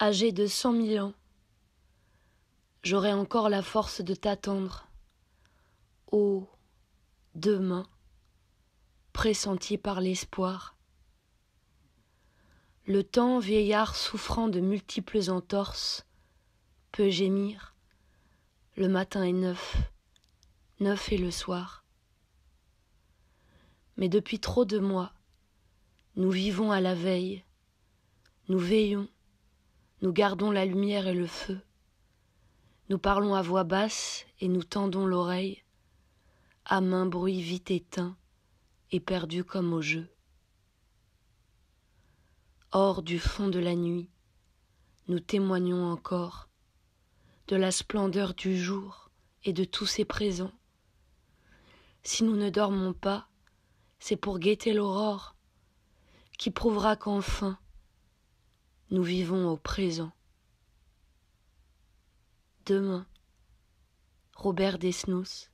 âgé de cent mille ans, j'aurai encore la force de t'attendre. Ô oh, demain, pressenti par l'espoir. Le temps, vieillard souffrant de multiples entorses, peut gémir. Le matin est neuf, neuf est le soir. Mais depuis trop de mois, nous vivons à la veille, nous veillons, nous gardons la lumière et le feu. Nous parlons à voix basse et nous tendons l'oreille, à main bruit vite éteint et perdu comme au jeu. Hors du fond de la nuit, nous témoignons encore de la splendeur du jour et de tous ses présents. Si nous ne dormons pas, c'est pour guetter l'aurore qui prouvera qu'enfin nous vivons au présent. Demain, Robert Desnos